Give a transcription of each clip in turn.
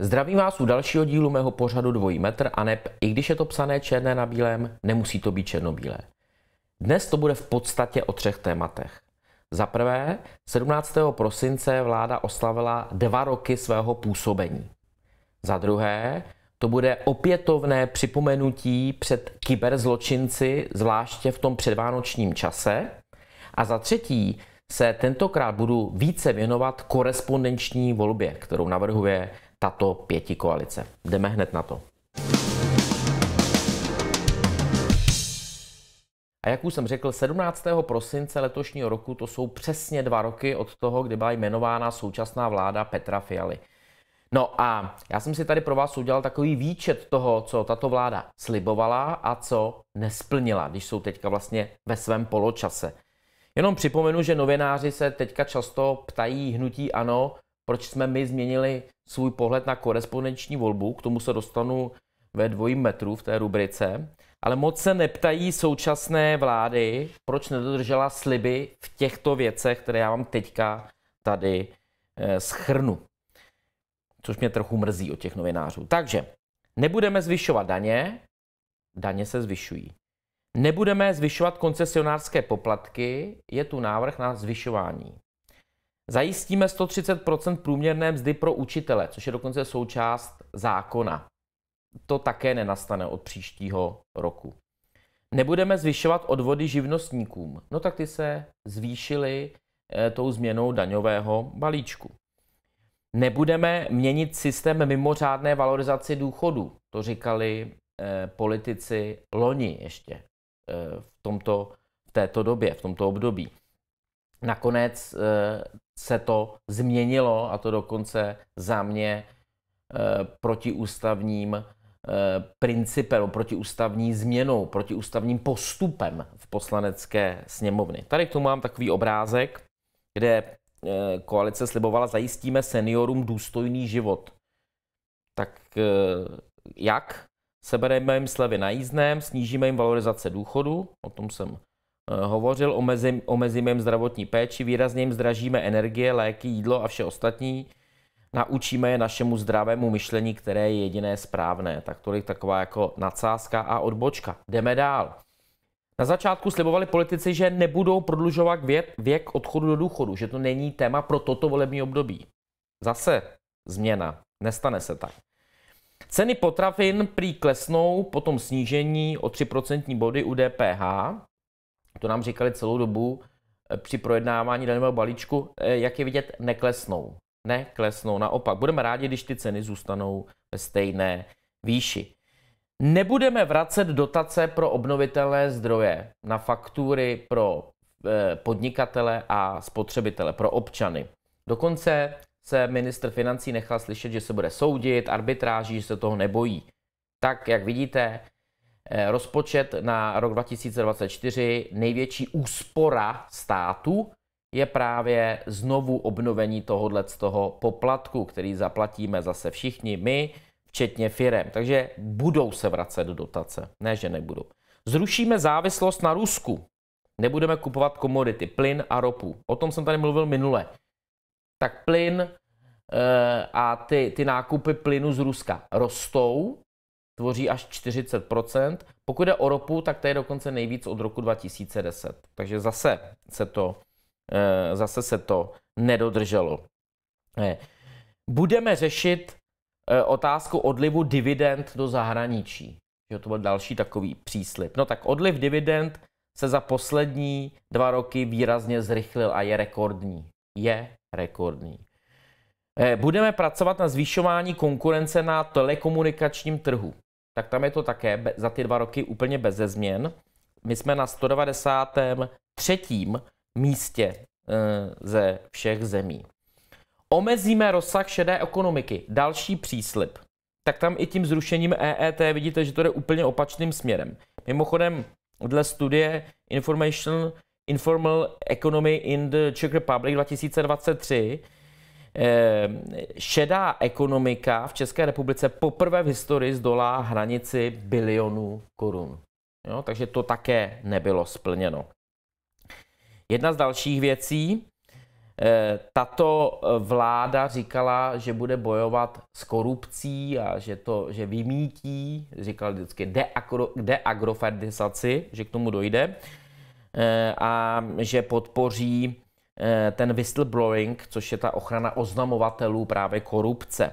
Zdravím vás u dalšího dílu mého pořadu Dvojí metr a neb, i když je to psané černé na bílém, nemusí to být černobílé. Dnes to bude v podstatě o třech tématech. Za prvé, 17. prosince vláda oslavila dva roky svého působení. Za druhé, to bude opětovné připomenutí před kyberzločinci, zvláště v tom předvánočním čase. A za třetí, se tentokrát budu více věnovat korespondenční volbě, kterou navrhuje tato pěti koalice. Jdeme hned na to. A jak už jsem řekl, 17. prosince letošního roku to jsou přesně dva roky od toho, kdy byla jmenována současná vláda Petra Fialy. No a já jsem si tady pro vás udělal takový výčet toho, co tato vláda slibovala a co nesplnila, když jsou teďka vlastně ve svém poločase. Jenom připomenu, že novináři se teďka často ptají hnutí ano, proč jsme my změnili svůj pohled na korespondenční volbu, k tomu se dostanu ve dvojím metru v té rubrice ale moc se neptají současné vlády, proč nedodržela sliby v těchto věcech, které já vám teďka tady eh, schrnu. Což mě trochu mrzí od těch novinářů. Takže nebudeme zvyšovat daně, daně se zvyšují. Nebudeme zvyšovat koncesionářské poplatky, je tu návrh na zvyšování. Zajistíme 130 průměrné mzdy pro učitele, což je dokonce součást zákona to také nenastane od příštího roku. Nebudeme zvyšovat odvody živnostníkům. No tak ty se zvýšily eh, tou změnou daňového balíčku. Nebudeme měnit systém mimořádné valorizaci důchodu. To říkali eh, politici loni ještě eh, v, tomto, v této době, v tomto období. Nakonec se to změnilo, a to dokonce za mě protiústavním Eh, principem, protiústavní změnou, protiústavním postupem v poslanecké sněmovny. Tady k tomu mám takový obrázek, kde eh, koalice slibovala, zajistíme seniorům důstojný život. Tak eh, jak? Sebereme jim slevy na jízdném, snížíme jim valorizace důchodu, o tom jsem hovořil, omezíme jim zdravotní péči, výrazně jim zdražíme energie, léky, jídlo a vše ostatní, naučíme je našemu zdravému myšlení, které je jediné správné. Tak tolik taková jako nadsázka a odbočka. Jdeme dál. Na začátku slibovali politici, že nebudou prodlužovat věk, věk odchodu do důchodu, že to není téma pro toto volební období. Zase změna. Nestane se tak. Ceny potravin prý klesnou po tom snížení o 3% body u DPH. To nám říkali celou dobu eh, při projednávání daného balíčku, eh, jak je vidět, neklesnou neklesnou. Naopak, budeme rádi, když ty ceny zůstanou ve stejné výši. Nebudeme vracet dotace pro obnovitelné zdroje na faktury pro eh, podnikatele a spotřebitele, pro občany. Dokonce se ministr financí nechal slyšet, že se bude soudit, arbitráží, že se toho nebojí. Tak, jak vidíte, eh, rozpočet na rok 2024 největší úspora státu je právě znovu obnovení tohohle z toho poplatku, který zaplatíme zase všichni my, včetně firem. Takže budou se vracet do dotace, ne že nebudou. Zrušíme závislost na Rusku. Nebudeme kupovat komodity, plyn a ropu. O tom jsem tady mluvil minule. Tak plyn e, a ty, ty nákupy plynu z Ruska rostou, tvoří až 40%. Pokud jde o ropu, tak to je dokonce nejvíc od roku 2010. Takže zase se to Eh, zase se to nedodrželo. Eh, budeme řešit eh, otázku odlivu dividend do zahraničí. Jo, to byl další takový příslip. No tak odliv dividend se za poslední dva roky výrazně zrychlil a je rekordní. Je rekordní. Budeme pracovat na zvýšování konkurence na telekomunikačním trhu. Tak tam je to také za ty dva roky úplně bez změn. My jsme na 193 místě eh, ze všech zemí. Omezíme rozsah šedé ekonomiky. Další příslip. Tak tam i tím zrušením EET vidíte, že to jde úplně opačným směrem. Mimochodem, dle studie Information Informal Economy in the Czech Republic 2023, eh, šedá ekonomika v České republice poprvé v historii zdolá hranici bilionů korun. Jo, takže to také nebylo splněno. Jedna z dalších věcí, eh, tato vláda říkala, že bude bojovat s korupcí a že to, že vymítí, říkala vždycky deagro, deagrofertizaci, že k tomu dojde eh, a že podpoří eh, ten whistleblowing, což je ta ochrana oznamovatelů právě korupce.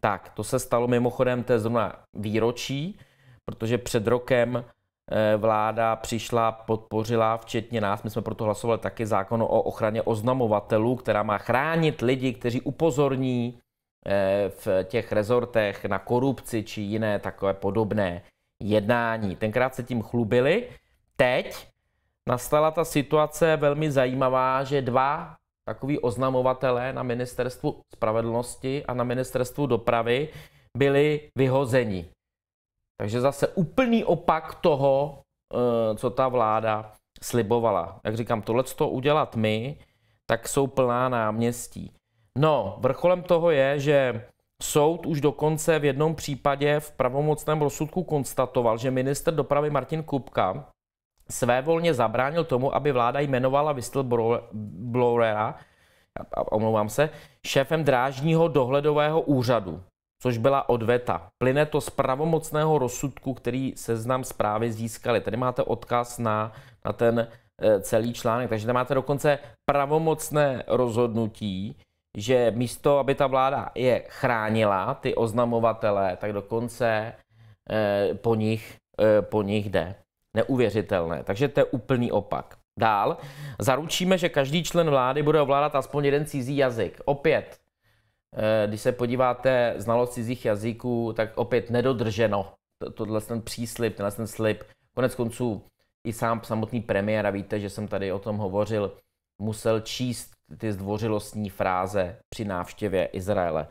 Tak, to se stalo mimochodem, to je zrovna výročí, protože před rokem Eh, vláda přišla, podpořila, včetně nás, my jsme proto hlasovali taky zákon o ochraně oznamovatelů, která má chránit lidi, kteří upozorní eh, v těch rezortech na korupci či jiné takové podobné jednání. Tenkrát se tím chlubili. Teď nastala ta situace velmi zajímavá, že dva takový oznamovatelé na ministerstvu spravedlnosti a na ministerstvu dopravy byli vyhozeni takže zase úplný opak toho, eh, co ta vláda slibovala. Jak říkám, tohle to udělat my, tak jsou plná náměstí. No, vrcholem toho je, že soud už dokonce v jednom případě v pravomocném rozsudku konstatoval, že minister dopravy Martin Kupka svévolně zabránil tomu, aby vláda jmenovala whistleblowera, omlouvám se, šéfem drážního dohledového úřadu což byla odveta. Plyne to z pravomocného rozsudku, který seznam zprávy získali. Tady máte odkaz na, na ten eh, celý článek, takže tam máte dokonce pravomocné rozhodnutí, že místo, aby ta vláda je chránila, ty oznamovatele, tak dokonce eh, po, nich, eh, po nich jde. Neuvěřitelné. Takže to je úplný opak. Dál, zaručíme, že každý člen vlády bude ovládat aspoň jeden cizí jazyk. Opět, Eh, když se podíváte znalost cizích jazyků, tak opět nedodrženo tohle ten příslip, tenhle ten slib. Konec konců i sám samotný premiér, a víte, že jsem tady o tom hovořil, musel číst ty zdvořilostní fráze při návštěvě Izraele.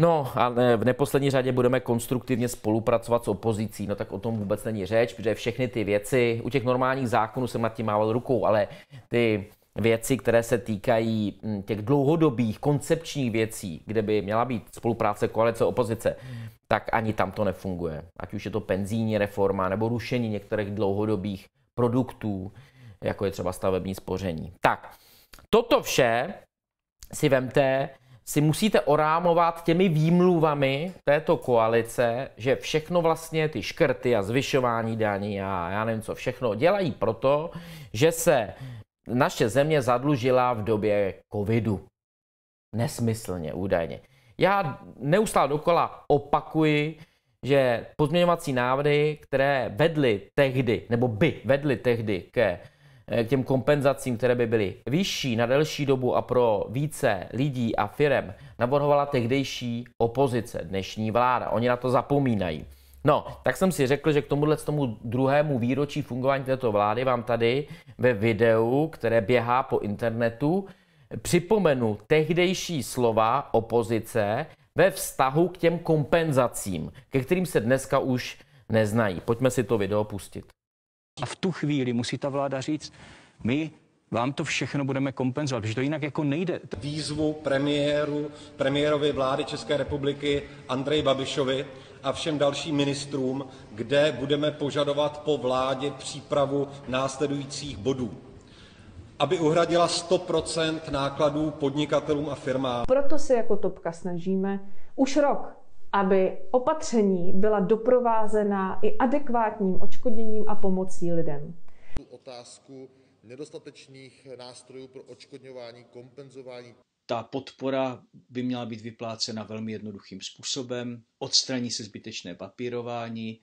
No a v neposlední řadě budeme konstruktivně spolupracovat s opozicí. No tak o tom vůbec není řeč, protože všechny ty věci, u těch normálních zákonů jsem nad tím mával rukou, ale ty věci, které se týkají mm, těch dlouhodobých koncepčních věcí, kde by měla být spolupráce koalice opozice, tak ani tam to nefunguje. Ať už je to penzijní reforma nebo rušení některých dlouhodobých produktů, jako je třeba stavební spoření. Tak, toto vše si vemte, si musíte orámovat těmi výmluvami této koalice, že všechno vlastně ty škrty a zvyšování daní a já nevím co, všechno dělají proto, že se naše země zadlužila v době covidu. Nesmyslně, údajně. Já neustále dokola opakuji, že pozměňovací návrhy, které vedly tehdy, nebo by vedly tehdy ke, eh, k těm kompenzacím, které by byly vyšší na delší dobu a pro více lidí a firem, navrhovala tehdejší opozice, dnešní vláda. Oni na to zapomínají. No, tak jsem si řekl, že k tomuhle tomu druhému výročí fungování této vlády vám tady ve videu, které běhá po internetu, připomenu tehdejší slova opozice ve vztahu k těm kompenzacím, ke kterým se dneska už neznají. Pojďme si to video pustit. A v tu chvíli musí ta vláda říct, my vám to všechno budeme kompenzovat, protože to jinak jako nejde. Výzvu premiéru, premiérovi vlády České republiky Andrej Babišovi, a všem dalším ministrům, kde budeme požadovat po vládě přípravu následujících bodů aby uhradila 100% nákladů podnikatelům a firmám. Proto se jako topka snažíme už rok, aby opatření byla doprovázena i adekvátním očkodněním a pomocí lidem. Otázku nedostatečných nástrojů pro očkodňování, kompenzování ta podpora by měla být vyplácena velmi jednoduchým způsobem, odstraní se zbytečné papírování,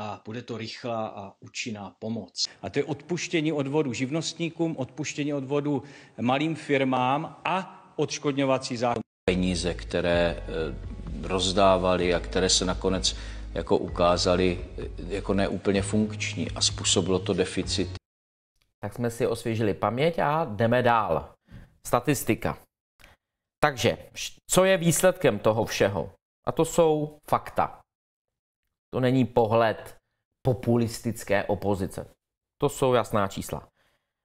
a bude to rychlá a účinná pomoc. A to je odpuštění odvodu živnostníkům, odpuštění odvodu malým firmám a odškodňovací zákon. Peníze, které eh, rozdávali a které se nakonec jako ukázali eh, jako neúplně funkční a způsobilo to deficit. Tak jsme si osvěžili paměť a jdeme dál. Statistika. Takže, co je výsledkem toho všeho? A to jsou fakta. To není pohled populistické opozice. To jsou jasná čísla.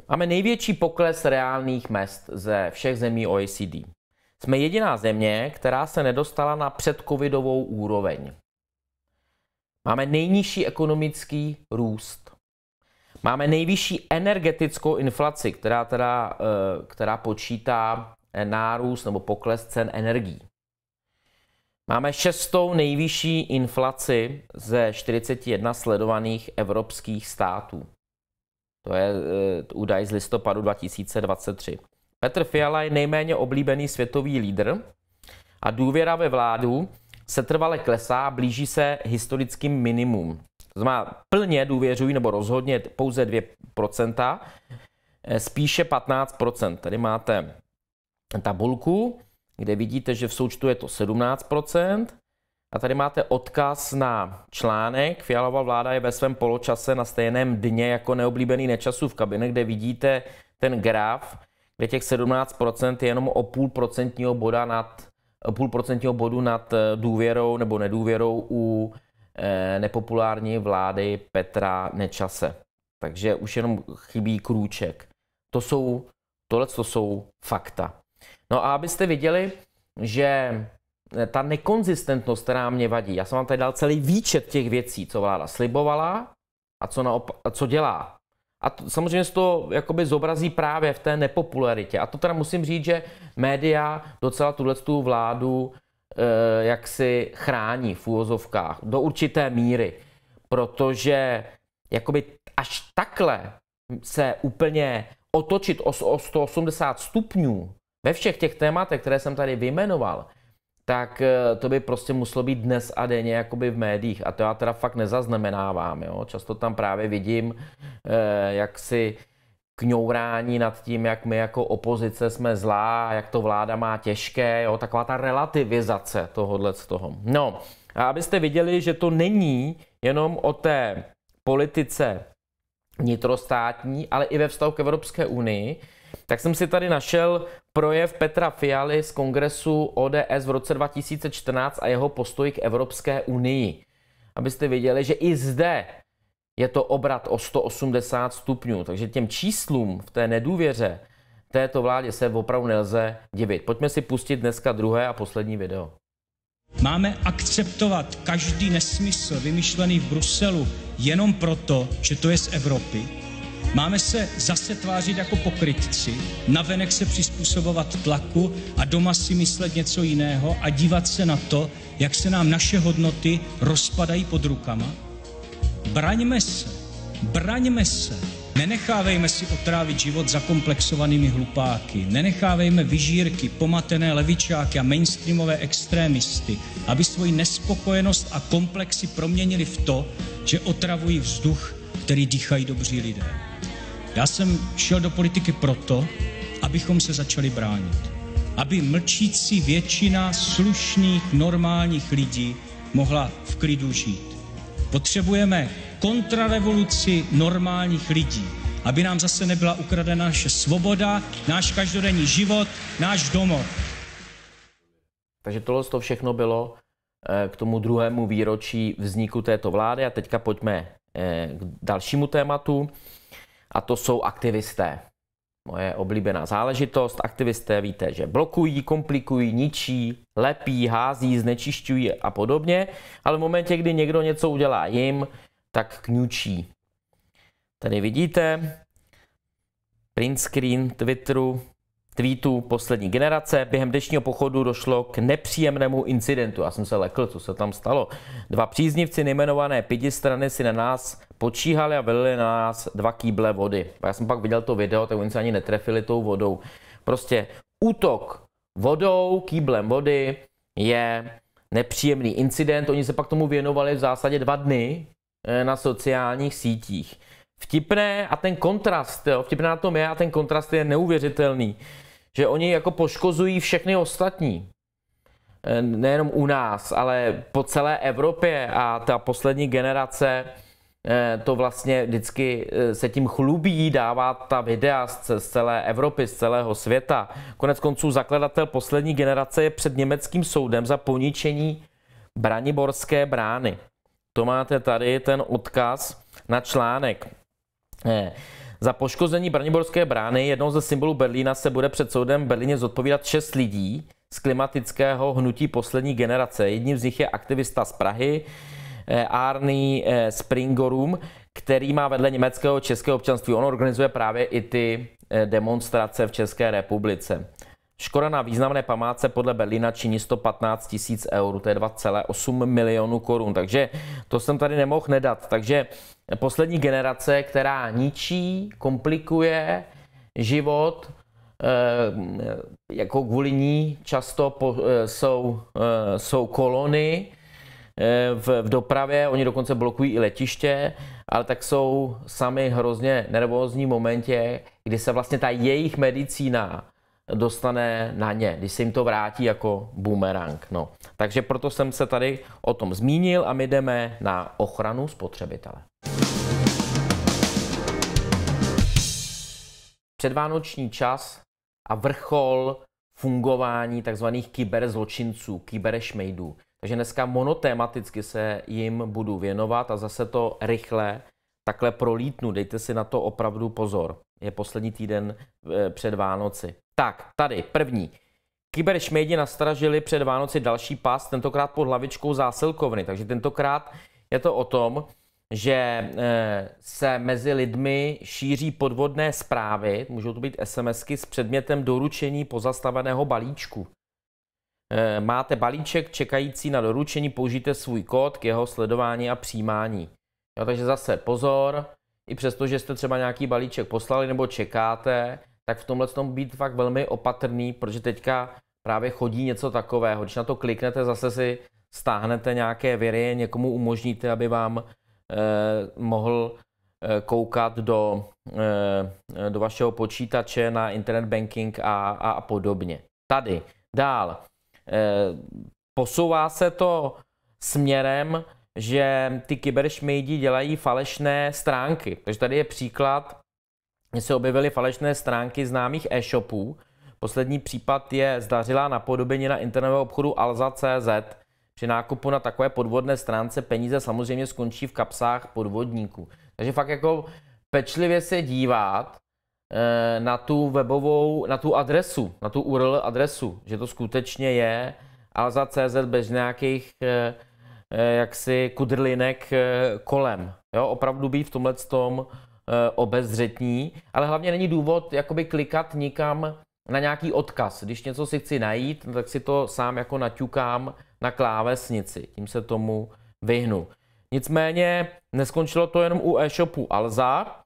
Máme největší pokles reálných mest ze všech zemí OECD. Jsme jediná země, která se nedostala na předcovidovou úroveň. Máme nejnižší ekonomický růst. Máme nejvyšší energetickou inflaci, která, teda, eh, která počítá Eh, nárůst nebo pokles cen energií. Máme šestou nejvyšší inflaci ze 41 sledovaných evropských států. To je eh, údaj z listopadu 2023. Petr Fiala je nejméně oblíbený světový lídr a důvěra ve vládu se trvale klesá, blíží se historickým minimum. To znamená, plně důvěřují, nebo rozhodně pouze 2%, eh, spíše 15%. Tady máte tabulku, kde vidíte, že v součtu je to 17%. A tady máte odkaz na článek. Fialová vláda je ve svém poločase na stejném dně jako neoblíbený v kabine, kde vidíte ten graf, kde těch 17% je jenom o půl procentního boda nad půl procentního bodu nad eh, důvěrou nebo nedůvěrou u eh, nepopulární vlády Petra Nečase. Takže už jenom chybí krůček. To jsou, tohle to jsou fakta. No a abyste viděli, že eh, ta nekonzistentnost, která mě vadí, já jsem vám tady dal celý výčet těch věcí, co vláda slibovala a co, naop- a co dělá. A to, samozřejmě se to jakoby zobrazí právě v té nepopularitě. A to teda musím říct, že média docela tuhle tu vládu eh, jak si chrání v úvozovkách do určité míry, protože jakoby až takhle se úplně otočit o 180 stupňů ve všech těch tématech, které jsem tady vyjmenoval, tak eh, to by prostě muselo být dnes a denně jakoby v médiích a to já teda fakt nezaznamenávám. Jo? Často tam právě vidím, eh, jak si kňourání nad tím, jak my jako opozice jsme zlá, jak to vláda má těžké, jo? taková ta relativizace tohohle z toho. No a abyste viděli, že to není jenom o té politice nitrostátní, ale i ve vztahu k Evropské unii, tak jsem si tady našel projev Petra Fialy z kongresu ODS v roce 2014 a jeho postoj k Evropské unii. Abyste viděli, že i zde je to obrat o 180 stupňů, takže těm číslům v té nedůvěře této vládě se opravdu nelze divit. Pojďme si pustit dneska druhé a poslední video. Máme akceptovat každý nesmysl vymyšlený v Bruselu jenom proto, že to je z Evropy? Máme se zase tvářit jako pokrytci, navenek se přizpůsobovat tlaku a doma si myslet něco jiného a dívat se na to, jak se nám naše hodnoty rozpadají pod rukama? Braňme se, braňme se, Nenechávejme si otrávit život zakomplexovanými hlupáky, nenechávejme vyžírky, pomatené levičáky a mainstreamové extrémisty, aby svoji nespokojenost a komplexy proměnili v to, že otravují vzduch který dýchají dobří lidé. Já jsem šel do politiky proto, abychom se začali bránit. Aby mlčící většina slušných, normálních lidí mohla v klidu žít. Potřebujeme kontrarevoluci normálních lidí, aby nám zase nebyla ukradena naše svoboda, náš každodenní život, náš domov. Takže tohle to všechno bylo eh, k tomu druhému výročí vzniku této vlády a teďka pojďme Eh, k dalšímu tématu, a to jsou aktivisté. Moje oblíbená záležitost. Aktivisté víte, že blokují, komplikují, ničí, lepí, hází, znečišťují a podobně, ale v momentě, kdy někdo něco udělá jim, tak kňučí. Tady vidíte print screen Twitteru tweetů poslední generace. Během dnešního pochodu došlo k nepříjemnému incidentu. Já jsem se lekl, co se tam stalo. Dva příznivci nejmenované pěti strany si na nás počíhali a vylili na nás dva kýble vody. A já jsem pak viděl to video, tak oni se ani netrefili tou vodou. Prostě útok vodou, kýblem vody je nepříjemný incident. Oni se pak tomu věnovali v zásadě dva dny eh, na sociálních sítích vtipné a ten kontrast, jo, vtipné na tom je a ten kontrast je neuvěřitelný, že oni jako poškozují všechny ostatní. E, nejenom u nás, ale po celé Evropě a ta poslední generace e, to vlastně vždycky e, se tím chlubí, dává ta videa z celé Evropy, z celého světa. Konec konců zakladatel poslední generace je před německým soudem za poničení Braniborské brány. To máte tady ten odkaz na článek. Ne. Za poškození Braniborské brány jednou ze symbolů Berlína se bude před soudem v Berlíně zodpovídat šest lidí z klimatického hnutí poslední generace. Jedním z nich je aktivista z Prahy, eh, Arný eh, Springorum, který má vedle německého českého občanství. On organizuje právě i ty eh, demonstrace v České republice. Škoda na významné památce podle Berlína činí 115 tisíc eur, to je 2,8 milionů korun, takže to jsem tady nemohl nedat. Takže poslední generace, která ničí, komplikuje život, eh, jako kvůli ní často po, eh, jsou, eh, jsou kolony v, v dopravě, oni dokonce blokují i letiště, ale tak jsou sami hrozně nervózní v momentě, kdy se vlastně ta jejich medicína dostane na ně, když se jim to vrátí jako boomerang. No. Takže proto jsem se tady o tom zmínil a my jdeme na ochranu spotřebitele. předvánoční čas a vrchol fungování takzvaných kyberzločinců, kyberešmejdů. Takže dneska monotématicky se jim budu věnovat a zase to rychle takhle prolítnu. Dejte si na to opravdu pozor. Je poslední týden e, před Vánoci. Tak, tady první. Kyberšmejdi nastražili před Vánoci další pás, tentokrát pod hlavičkou zásilkovny. Takže tentokrát je to o tom, že eh, se mezi lidmi šíří podvodné zprávy, můžou to být SMSky s předmětem doručení pozastaveného balíčku. Eh, máte balíček čekající na doručení, použijte svůj kód k jeho sledování a přijímání. Jo, takže zase pozor, i přesto, že jste třeba nějaký balíček poslali nebo čekáte, tak v tomhle tom být fakt velmi opatrný, protože teďka právě chodí něco takového. Když na to kliknete, zase si stáhnete nějaké viry, někomu umožníte, aby vám Eh, mohl eh, koukat do, eh, do vašeho počítače na internet banking a, a podobně. Tady dál. Posouvá se to směrem, že ty kyberšmejdi dělají falešné stránky. Takže tady je příklad, že se objevily falešné stránky známých e-shopů. Poslední případ je zdařila napodobení na internetového obchodu alza.cz, při nákupu na takové podvodné stránce peníze samozřejmě skončí v kapsách podvodníků. Takže fakt jako pečlivě se dívat eh, na tu webovou, na tu adresu, na tu URL adresu, že to skutečně je alza.cz bez nějakých eh, eh, jaksi kudrlinek kolem. Jo, opravdu být v tomhle tom obezřetní, ale hlavně není důvod jakoby klikat nikam na nějaký odkaz. Když něco si chci najít, tak si to sám jako naťukám na klávesnici. Tím se tomu vyhnu. Nicméně neskončilo to jenom u e-shopu Alza.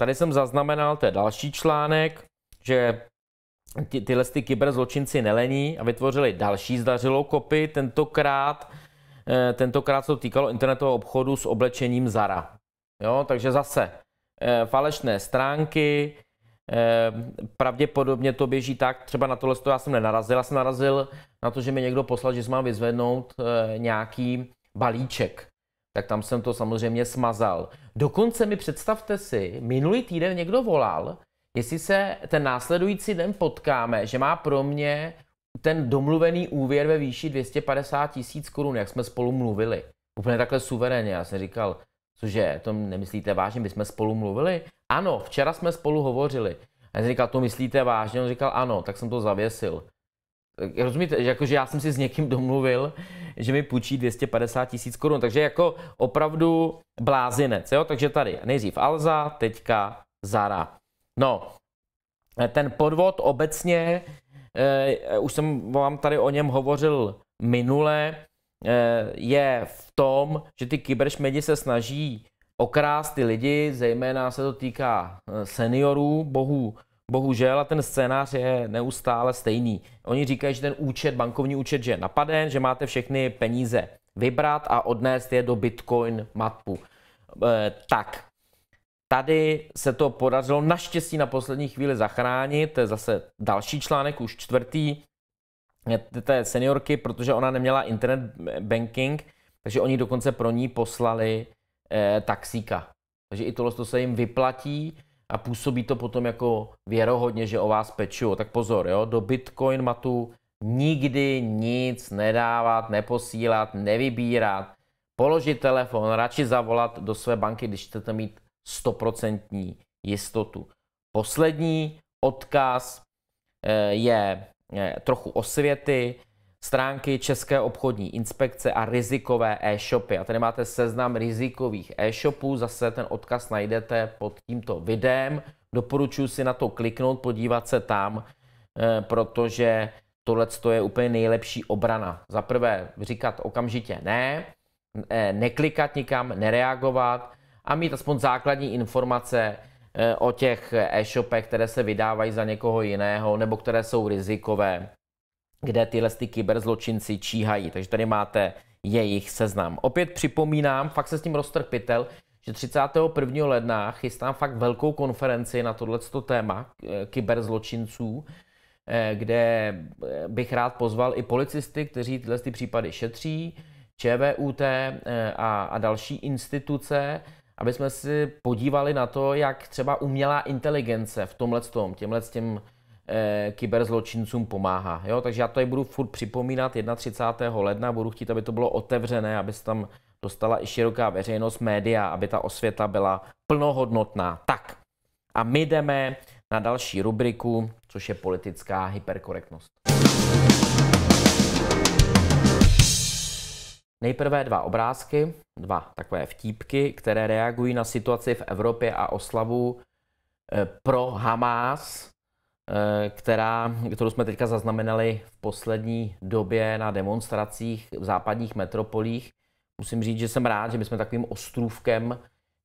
Tady jsem zaznamenal, to je další článek, že ty, tyhle ty kyberzločinci nelení a vytvořili další zdařilou kopy, tentokrát, eh, tentokrát se to týkalo internetového obchodu s oblečením Zara. Jo, takže zase eh, falešné stránky, Ehm, pravděpodobně to běží tak, třeba na tohle já jsem nenarazil, já jsem narazil na to, že mi někdo poslal, že si mám vyzvednout eh, nějaký balíček. Tak tam jsem to samozřejmě smazal. Dokonce mi představte si, minulý týden někdo volal, jestli se ten následující den potkáme, že má pro mě ten domluvený úvěr ve výši 250 tisíc korun, jak jsme spolu mluvili. Úplně takhle suverénně, já jsem říkal, cože, to nemyslíte vážně, my jsme spolu mluvili? ano, včera jsme spolu hovořili. A já jsem říkal, to myslíte vážně? On říkal, ano, tak jsem to zavěsil. Rozumíte, že, jako, že já jsem si s někým domluvil, že mi půjčí 250 tisíc korun, takže jako opravdu blázinec, jo? Takže tady nejdřív Alza, teďka Zara. No, ten podvod obecně, eh, už jsem vám tady o něm hovořil minule, eh, je v tom, že ty kyberšmedi se snaží okrást ty lidi, zejména se to týká eh, seniorů, bohu, bohužel, a ten scénář je neustále stejný. Oni říkají, že ten účet, bankovní účet, že je napaden, že máte všechny peníze vybrat a odnést je do Bitcoin matpu. E, eh, tak, tady se to podařilo naštěstí na poslední chvíli zachránit, to je zase další článek, už čtvrtý, té seniorky, protože ona neměla internet banking, takže oni dokonce pro ní poslali Eh, taxíka. Takže i tohle to se jim vyplatí a působí to potom jako věrohodně, že o vás pečují. Tak pozor, jo, do Bitcoin matu nikdy nic nedávat, neposílat, nevybírat. Položit telefon, radši zavolat do své banky, když chcete mít stoprocentní jistotu. Poslední odkaz eh, je eh, trochu osvěty stránky České obchodní inspekce a rizikové e-shopy. A tady máte seznam rizikových e-shopů, zase ten odkaz najdete pod tímto videem. Doporučuji si na to kliknout, podívat se tam, eh, protože tohle je úplně nejlepší obrana. Za prvé říkat okamžitě ne, eh, neklikat nikam, nereagovat a mít aspoň základní informace eh, o těch e-shopech, které se vydávají za někoho jiného nebo které jsou rizikové kde tyhle ty kyberzločinci číhají. Takže tady máte jejich seznam. Opět připomínám, fakt se s tím roztrpitel, že 31. ledna chystám fakt velkou konferenci na tohleto téma eh, kyberzločinců, eh, kde eh, bych rád pozval i policisty, kteří tyhle ty případy šetří, ČVUT a, a další instituce, aby jsme si podívali na to, jak třeba umělá inteligence v tomhle tom, těmhle těm e, kyberzločincům pomáhá. Jo? Takže já to i budu furt připomínat 31. ledna, budu chtít, aby to bylo otevřené, aby se tam dostala i široká veřejnost, média, aby ta osvěta byla plnohodnotná. Tak a my jdeme na další rubriku, což je politická hyperkorektnost. Nejprve dva obrázky, dva takové vtípky, které reagují na situaci v Evropě a oslavu eh, pro Hamas Eh, která, kterou jsme teďka zaznamenali v poslední době na demonstracích v západních metropolích. Musím říct, že jsem rád, že my jsme takovým ostrůvkem,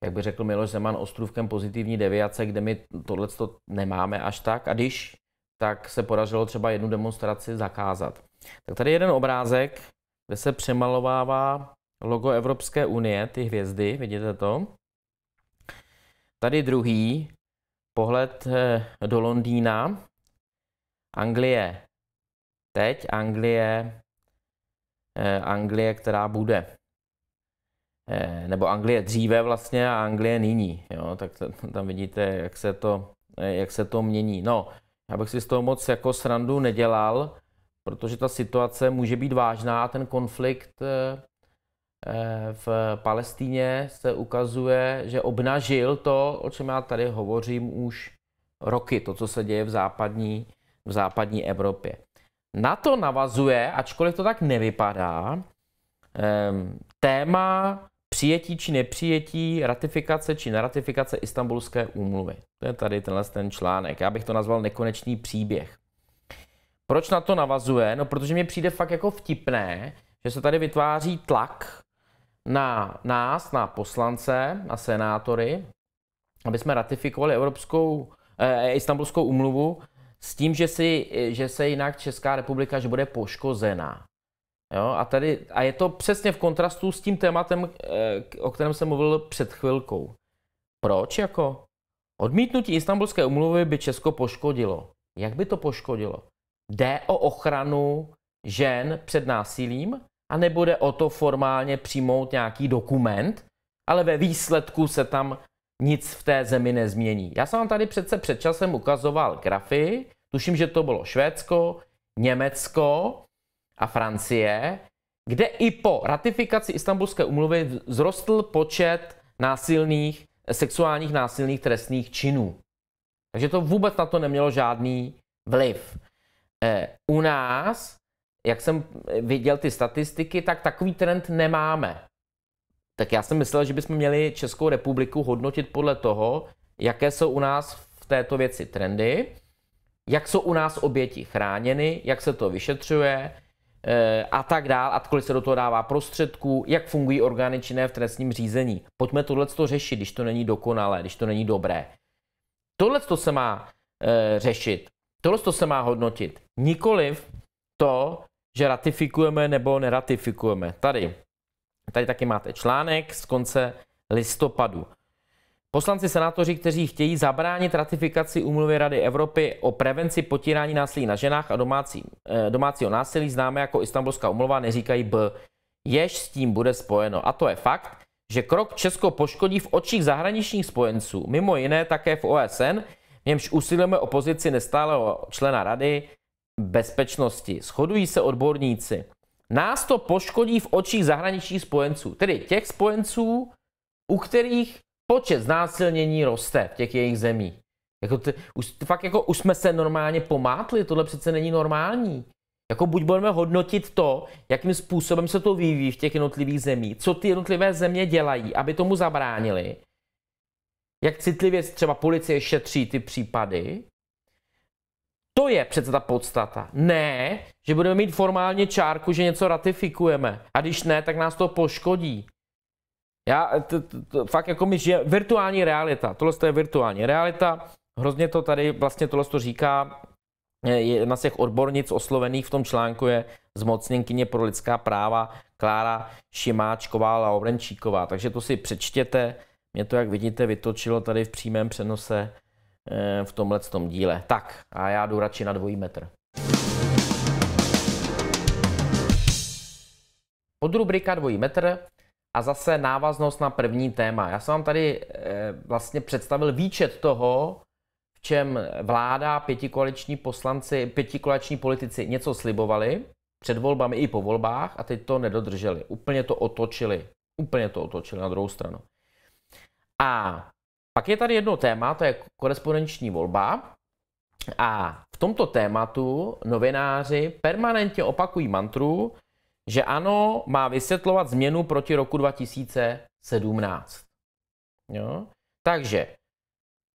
jak by řekl Miloš Zeman, ostrůvkem pozitivní deviace, kde my tohle nemáme až tak. A když, tak se podařilo třeba jednu demonstraci zakázat. Tak tady jeden obrázek, kde se přemalovává logo Evropské unie, ty hvězdy, vidíte to? Tady druhý, pohled eh, do Londýna. Anglie teď, Anglie, eh, Anglie, která bude. Eh, nebo Anglie dříve vlastně a Anglie nyní. Jo? Tak tam vidíte, jak se, to, jak se to mění. No, já bych si z toho moc jako srandu nedělal, protože ta situace může být vážná a ten konflikt Eh, v Palestíně se ukazuje, že obnažil to, o čem já tady hovořím už roky, to, co se děje v západní, v západní Evropě. Na to navazuje, ačkoliv to tak nevypadá, téma přijetí či nepřijetí, ratifikace či neratifikace Istanbulské úmluvy. To je tady tenhle ten článek. Já bych to nazval nekonečný příběh. Proč na to navazuje? No, protože mi přijde fakt jako vtipné, že se tady vytváří tlak na nás, na poslance, na senátory, aby jsme ratifikovali Evropskou, eh, eh Istanbulskou umluvu s tím, že, si, eh, že se jinak Česká republika že bude poškozená. Jo, a, tady, a je to přesně v kontrastu s tím tématem, eh, o kterém jsem mluvil před chvilkou. Proč jako? Odmítnutí Istanbulské umluvy by Česko poškodilo. Jak by to poškodilo? Jde o ochranu žen před násilím? a nebude o to formálně přijmout nějaký dokument, ale ve výsledku se tam nic v té zemi nezmění. Já jsem vám tady přece před časem ukazoval grafy, tuším, že to bylo Švédsko, Německo a Francie, kde i po ratifikaci Istanbulské umluvy vzrostl počet násilných, sexuálních násilných trestných činů. Takže to vůbec na to nemělo žádný vliv. Eh, u nás jak jsem viděl ty statistiky, tak takový trend nemáme. Tak já jsem myslel, že bychom měli Českou republiku hodnotit podle toho, jaké jsou u nás v této věci trendy, jak jsou u nás oběti chráněny, jak se to vyšetřuje eh, a tak dál, a kolik se do toho dává prostředků, jak fungují orgány činné v trestním řízení. Pojďme tohle řešit, když to není dokonalé, když to není dobré. Tohle se má eh, řešit, tohle se má hodnotit. Nikoliv to, že ratifikujeme nebo neratifikujeme. Tady, tady taky máte článek z konce listopadu. Poslanci senátoři, kteří chtějí zabránit ratifikaci úmluvy Rady Evropy o prevenci potírání násilí na ženách a domácí, eh, domácího násilí, známe jako Istanbulská umluva, neříkají B, jež s tím bude spojeno. A to je fakt, že krok Česko poškodí v očích zahraničních spojenců, mimo jiné také v OSN, v němž usilujeme o pozici nestálého člena rady bezpečnosti. Shodují se odborníci. Nás to poškodí v očích zahraničních spojenců, tedy těch spojenců, u kterých počet znásilnění roste v těch jejich zemích. Jako ty, už, fakt jako už jsme se normálně pomátli, tohle přece není normální. Jako buď budeme hodnotit to, jakým způsobem se to vyvíjí v těch jednotlivých zemích, co ty jednotlivé země dělají, aby tomu zabránili, jak citlivě třeba policie šetří ty případy, to je přece ta podstata. Ne, že budeme mít formálně čárku, že něco ratifikujeme. A když ne, tak nás to poškodí. Já, t, t, t, fakt jako my žijeme, virtuální realita, tohle je virtuální realita, hrozně to tady vlastně tohle to říká jedna z těch odbornic oslovených v tom článku je zmocněnkyně pro lidská práva Klára Šimáčková a Obrenčíková, takže to si přečtěte, mě to, jak vidíte, vytočilo tady v přímém přenose Eh, v tomhle tom díle. Tak a já jdu radši na dvojí metr. Podrubrika dvojí metr a zase návaznost na první téma. Já jsem vám tady eh, vlastně představil výčet toho, v čem vláda, pětikoaliční poslanci, pětikoaliční politici něco slibovali před volbami i po volbách a teď to nedodrželi. Úplně to otočili. Úplně to otočili na druhou stranu. A pak je tady jedno téma, to je korespondenční volba. A v tomto tématu novináři permanentně opakují mantru, že ano, má vysvětlovat změnu proti roku 2017. Jo? Takže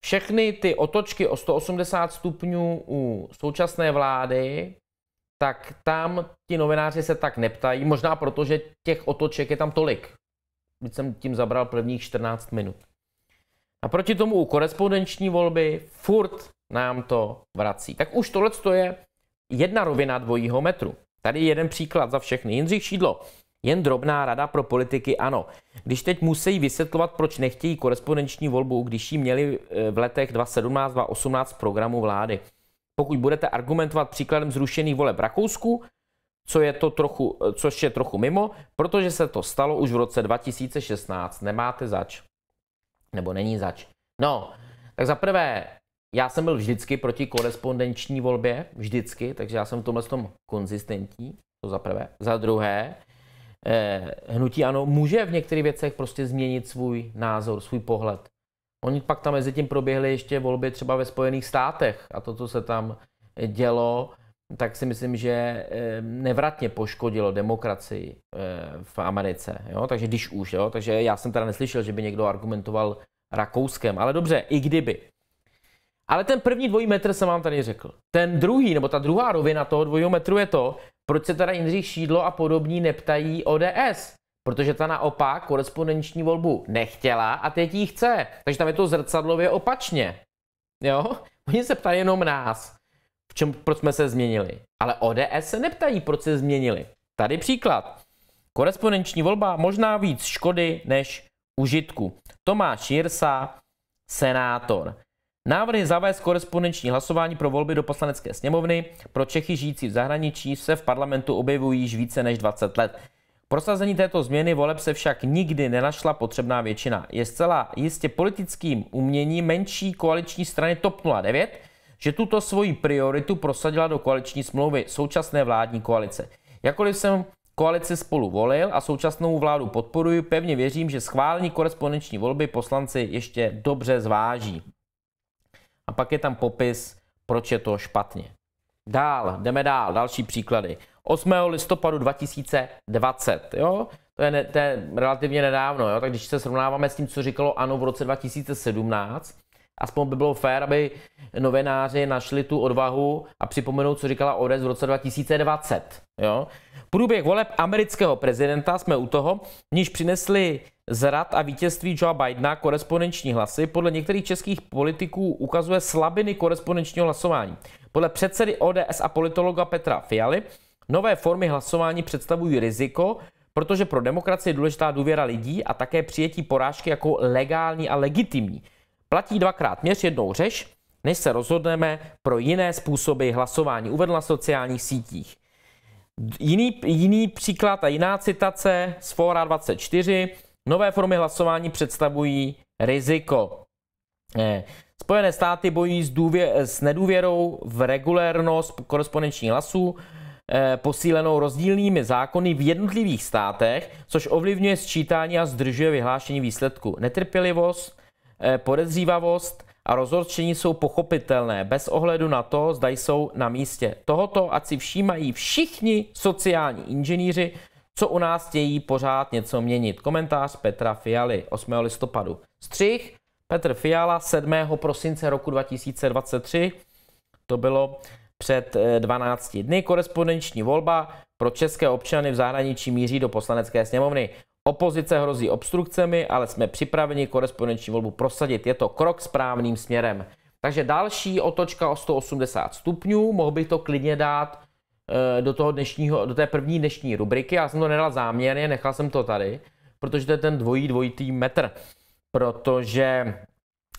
všechny ty otočky o 180 stupňů u současné vlády, tak tam ti novináři se tak neptají, možná proto, že těch otoček je tam tolik. Když jsem tím zabral prvních 14 minut. A proti tomu u korespondenční volby furt nám to vrací. Tak už tohle je jedna rovina dvojího metru. Tady jeden příklad za všechny. Jindřich Šídlo, jen drobná rada pro politiky ano. Když teď musí vysvětlovat, proč nechtějí korespondenční volbu, když ji měli e, v letech 2017-2018 programu vlády. Pokud budete argumentovat příkladem zrušených voleb v Rakousku, co je to trochu, e, což je trochu mimo, protože se to stalo už v roce 2016, nemáte zač nebo není zač. No, tak za prvé, já jsem byl vždycky proti korespondenční volbě, vždycky, takže já jsem v tomhle tom konzistentní, to za prvé. Za druhé, eh, hnutí ano může v některých věcech prostě změnit svůj názor, svůj pohled. Oni pak tam mezi tím proběhly ještě volby třeba ve Spojených státech a to, co se tam dělo, tak si myslím, že eh, nevratně poškodilo demokracii eh, v Americe. Jo? Takže když už, jo? takže já jsem teda neslyšel, že by někdo argumentoval Rakouskem, ale dobře, i kdyby. Ale ten první dvojí metr jsem vám tady řekl. Ten druhý, nebo ta druhá rovina toho dvojího metru je to, proč se teda Jindřich Šídlo a podobní neptají ODS. Protože ta naopak korespondenční volbu nechtěla a teď ji chce. Takže tam je to zrcadlově opačně. Jo? Oni se ptají jenom nás v čem, proč jsme se změnili. Ale ODS se neptají, proč se změnili. Tady příklad. Korespondenční volba možná víc škody než užitku. Tomáš Jirsa, senátor. Návrhy zavést korespondenční hlasování pro volby do poslanecké sněmovny pro Čechy žijící v zahraničí se v parlamentu objevují již více než 20 let. Prosazení této změny voleb se však nikdy nenašla potřebná většina. Je zcela jistě politickým uměním menší koaliční strany TOP 09, že tuto svoji prioritu prosadila do koaliční smlouvy současné vládní koalice. Jakoliv jsem koalici spolu volil a současnou vládu podporuji, pevně věřím, že schválení korespondenční volby poslanci ještě dobře zváží. A pak je tam popis, proč je to špatně. Dál, jdeme dál, další příklady. 8. listopadu 2020, jo? To je, ne, to je relativně nedávno, jo? tak když se srovnáváme s tím, co říkalo ANO v roce 2017, Aspoň by bylo fér, aby novináři našli tu odvahu a připomenou, co říkala ODS v roce 2020. Jo? Průběh voleb amerického prezidenta jsme u toho, níž přinesli zrad a vítězství Joe Bidena korespondenční hlasy podle některých českých politiků ukazuje slabiny korespondenčního hlasování. Podle předsedy ODS a politologa Petra Fialy nové formy hlasování představují riziko, protože pro demokracii je důležitá důvěra lidí a také přijetí porážky jako legální a legitimní. Platí dvakrát měř, jednou řeš, než se rozhodneme pro jiné způsoby hlasování. Uvedl na sociálních sítích. Jiný, jiný příklad a jiná citace z Fora 24. Nové formy hlasování představují riziko. Eh, Spojené státy bojí s, důvě- s nedůvěrou v regulérnost korespondenčních hlasů, eh, posílenou rozdílnými zákony v jednotlivých státech, což ovlivňuje sčítání a zdržuje vyhlášení výsledku. Netrpělivost Eh, podezřívavost a rozhorčení jsou pochopitelné, bez ohledu na to, zda jsou na místě. Tohoto ať si všímají všichni sociální inženýři, co u nás chtějí pořád něco měnit. Komentář Petra Fialy 8. listopadu. Střih Petr Fiala 7. prosince roku 2023, to bylo před 12 eh, dny, korespondenční volba pro české občany v zahraničí míří do poslanecké sněmovny. Opozice hrozí obstrukcemi, ale jsme připraveni korespondenční volbu prosadit. Je to krok správným směrem. Takže další otočka o 180 stupňů, mohl bych to klidně dát eh, do, toho dnešního, do té první dnešní rubriky. Já jsem to nedal záměrně, nechal jsem to tady, protože to je ten dvojí dvojitý metr. Protože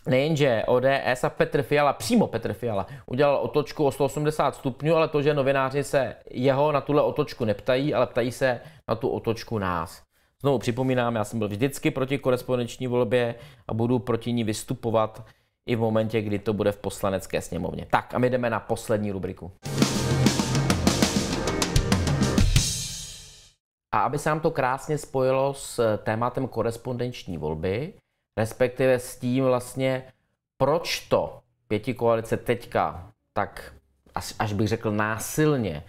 nejenže ODS a Petr Fiala, přímo Petr Fiala, udělal otočku o 180 stupňů, ale to, že novináři se jeho na tuhle otočku neptají, ale ptají se na tu otočku nás. Znovu připomínám, já jsem byl vždycky proti korespondenční volbě a budu proti ní vystupovat i v momentě, kdy to bude v poslanecké sněmovně. Tak a my jdeme na poslední rubriku. A aby se nám to krásně spojilo s tématem korespondenční volby, respektive s tím vlastně, proč to pěti koalice teďka tak až, až bych řekl násilně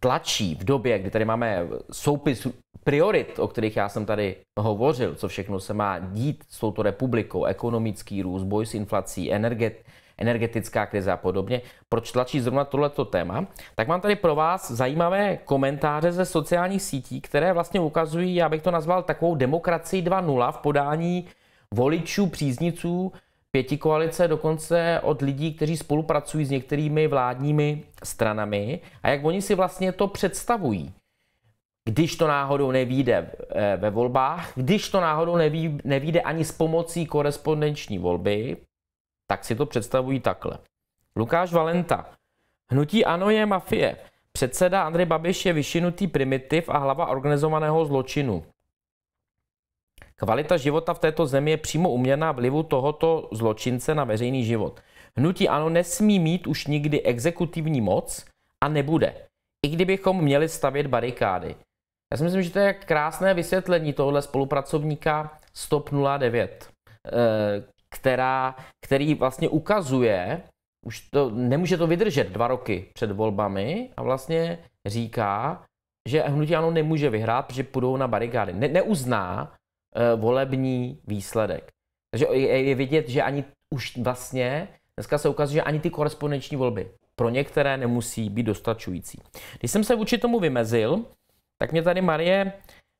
tlačí v době, kdy tady máme soupis priorit, o kterých já jsem tady hovořil, co všechno se má dít s touto republikou, ekonomický růst, boj s inflací, energet, energetická krize a podobně, proč tlačí zrovna tohleto téma, tak mám tady pro vás zajímavé komentáře ze sociálních sítí, které vlastně ukazují, já bych to nazval takovou demokracii 2.0 v podání voličů, přízniců Pěti koalice dokonce od lidí, kteří spolupracují s některými vládními stranami a jak oni si vlastně to představují. Když to náhodou nevíde eh, ve volbách, když to náhodou neví, nevíde ani s pomocí korespondenční volby, tak si to představují takhle. Lukáš Valenta. Hnutí ano je mafie. Předseda Andrej Babiš je vyšinutý primitiv a hlava organizovaného zločinu. Kvalita života v této zemi je přímo uměrná vlivu tohoto zločince na veřejný život. Hnutí ano nesmí mít už nikdy exekutivní moc a nebude. I kdybychom měli stavět barikády. Já si myslím, že to je krásné vysvětlení tohle spolupracovníka Stop 09, eh, která, který vlastně ukazuje, už to, nemůže to vydržet dva roky před volbami a vlastně říká, že hnutí ano nemůže vyhrát, protože půjdou na barikády. Ne, neuzná, Eh, volební výsledek. Takže je vidět, že ani už vlastně dneska se ukazuje, že ani ty korespondenční volby pro některé nemusí být dostačující. Když jsem se vůči tomu vymezil, tak mě tady Marie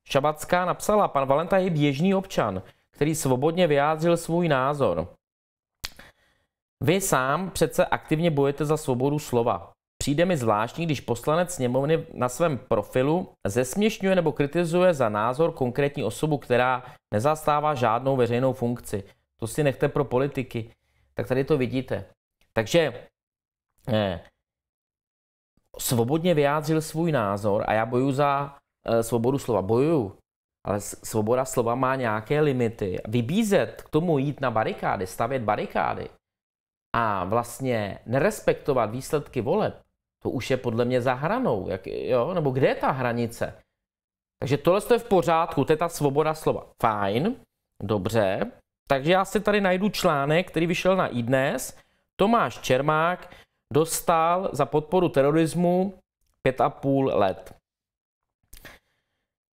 Šabacká napsala, pan Valenta je běžný občan, který svobodně vyjádřil svůj názor. Vy sám přece aktivně bojujete za svobodu slova. Přijde mi zvláštní, když poslanec sněmovny na svém profilu zesměšňuje nebo kritizuje za názor konkrétní osobu, která nezastává žádnou veřejnou funkci. To si nechte pro politiky. Tak tady to vidíte. Takže eh, svobodně vyjádřil svůj názor a já boju za eh, svobodu slova. Bojuju. Ale svoboda slova má nějaké limity. Vybízet k tomu jít na barikády, stavět barikády a vlastně nerespektovat výsledky voleb, to už je podle mě za hranou. Jak, jo? Nebo kde je ta hranice? Takže tohle je v pořádku, to je ta svoboda slova. Fajn, dobře. Takže já si tady najdu článek, který vyšel na iDnes. Tomáš Čermák dostal za podporu terorismu 5,5 let.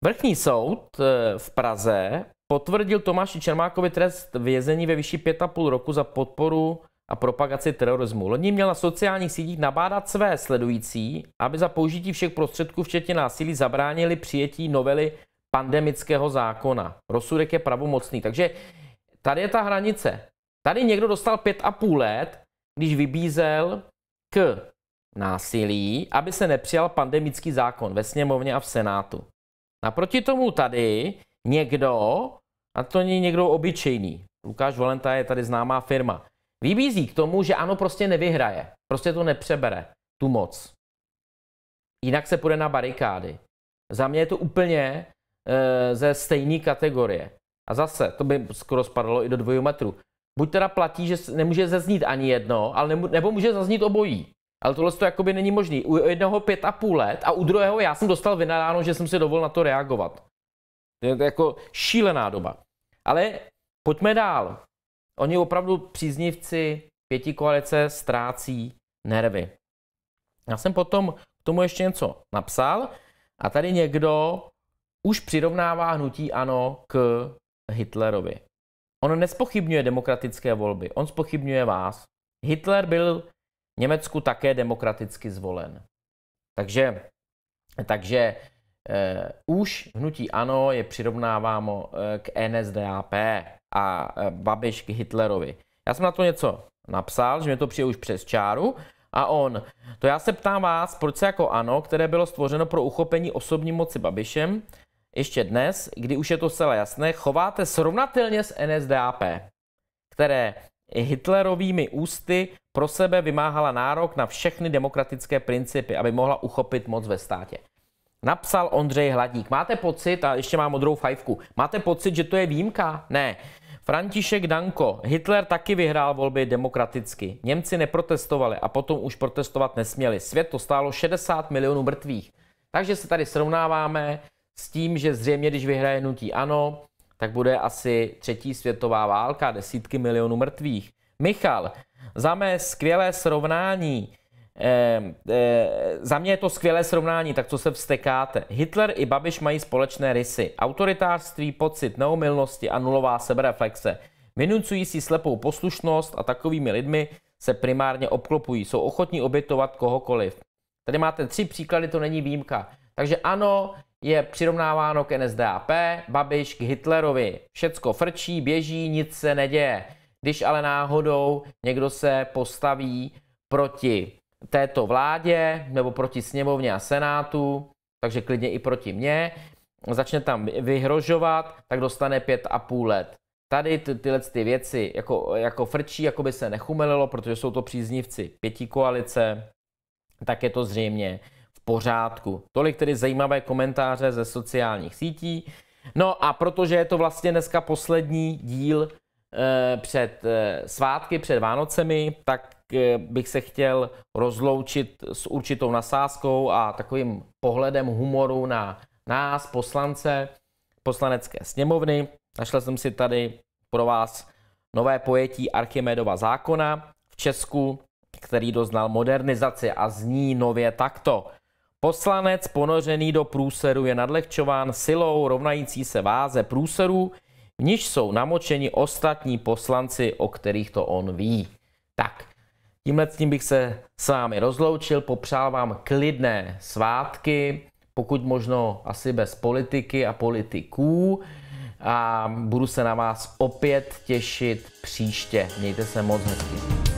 Vrchní soud eh, v Praze potvrdil Tomáši Čermákovi trest vězení ve výši 5,5 roku za podporu a propagaci terorismu. Loni měl na sociálních sítích nabádat své sledující, aby za použití všech prostředků, včetně násilí, zabránili přijetí novely pandemického zákona. Rozsudek je pravomocný. Takže tady je ta hranice. Tady někdo dostal pět a půl let, když vybízel k násilí, aby se nepřijal pandemický zákon ve sněmovně a v senátu. Naproti tomu tady někdo, a to není někdo obyčejný, Lukáš Valenta je tady známá firma, vybízí k tomu, že ano, prostě nevyhraje. Prostě to nepřebere, tu moc. Jinak se půjde na barikády. Za mě je to úplně e, ze stejné kategorie. A zase, to by skoro spadlo i do dvojů metrů. Buď teda platí, že nemůže zaznít ani jedno, ale nemu, nebo může zaznít obojí. Ale tohle to jakoby není možný. U jednoho pět a půl let a u druhého já jsem dostal vynadáno, že jsem si dovolil na to reagovat. To Je jako šílená doba. Ale pojďme dál. Oni opravdu příznivci pěti koalice ztrácí nervy. Já jsem potom k tomu ještě něco napsal a tady někdo už přirovnává hnutí ano k Hitlerovi. On nespochybňuje demokratické volby, on spochybňuje vás. Hitler byl v Německu také demokraticky zvolen. Takže, takže eh, už hnutí ANO je přirovnáváno eh, k NSDAP a e, Babiš k Hitlerovi. Já jsem na to něco napsal, že mi to přijde už přes čáru a on, to já se ptám vás, proč se jako ANO, které bylo stvořeno pro uchopení osobní moci Babišem, ještě dnes, kdy už je to celé jasné, chováte srovnatelně s NSDAP, které Hitlerovými ústy pro sebe vymáhala nárok na všechny demokratické principy, aby mohla uchopit moc ve státě. Napsal Ondřej Hladík. Máte pocit, a ještě mám modrou fajfku, máte pocit, že to je výjimka? Ne. František Danko. Hitler taky vyhrál volby demokraticky. Němci neprotestovali a potom už protestovat nesměli. Svět to stálo 60 milionů mrtvých. Takže se tady srovnáváme s tím, že zřejmě, když vyhraje nutí ano, tak bude asi třetí světová válka, desítky milionů mrtvých. Michal, za mé skvělé srovnání Eh, eh, za mě je to skvělé srovnání, tak co se vstekáte. Hitler i Babiš mají společné rysy. Autoritářství, pocit neumilnosti a nulová sebereflexe. Vynucují si slepou poslušnost a takovými lidmi se primárně obklopují. Jsou ochotní obětovat kohokoliv. Tady máte tři příklady, to není výjimka. Takže ano, je přirovnáváno k NSDAP, Babiš k Hitlerovi. Všecko frčí, běží, nic se neděje. Když ale náhodou někdo se postaví proti této vládě nebo proti sněmovně a senátu, takže klidně i proti mně, začne tam vyhrožovat, tak dostane pět a půl let. Tady ty, tyhle ty věci jako, jako frčí, jako by se nechumelilo, protože jsou to příznivci pěti koalice, tak je to zřejmě v pořádku. Tolik tedy zajímavé komentáře ze sociálních sítí. No a protože je to vlastně dneska poslední díl eh, před eh, svátky, před Vánocemi, tak Eh, bych se chtěl rozloučit s určitou nasázkou a takovým pohledem humoru na nás, poslance poslanecké sněmovny. Našel jsem si tady pro vás nové pojetí Archimedova zákona v Česku, který doznal modernizaci a zní nově takto. Poslanec ponořený do průseru je nadlehčován silou rovnající se váze průserů, v níž jsou namočeni ostatní poslanci, o kterých to on ví. Tak, Tímhle tím bych se s vámi rozloučil, popřál vám klidné svátky, pokud možno asi bez politiky a politiků a budu se na vás opět těšit příště. Mějte se moc hezky.